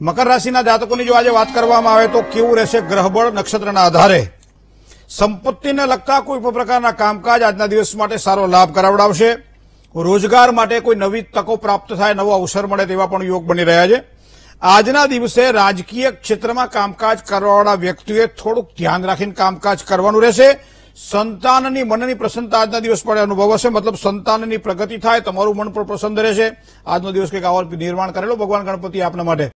મકર રાશિના જાતકોને જો આજે વાત કરવામાં આવે તો કેવું રહેશે ગ્રહબળ નક્ષત્રના આધારે સંપત્તિને લક્કા કોઈ પ્રકારના કામકાજ આજના દિવસ માટે સારો લાભ કરાવડાવશે રોજગાર માટે કોઈ નવી તકો પ્રાપ્ત થાય નવો અવસર મળે તેવા પણ યોગ બની રહ્યા છે આજના દિવસે રાજકીય ક્ષેત્રમાં કામકાજ કરરાડા વ્યક્તિએ થોડું ધ્યાન રાખીને કામકાજ કરવાનો રહેશે સંતાનની મનની પ્રસન્નતા આજનો દિવસ પર અનુભવ થશે મતલબ સંતાનની પ્રગતિ થાય તમારું મન પર પ્રસન્ન રહેશે આજનો દિવસ કોઈ કાવર નિર્માણ કરેલો ભગવાન ગણપતિ આપના માટે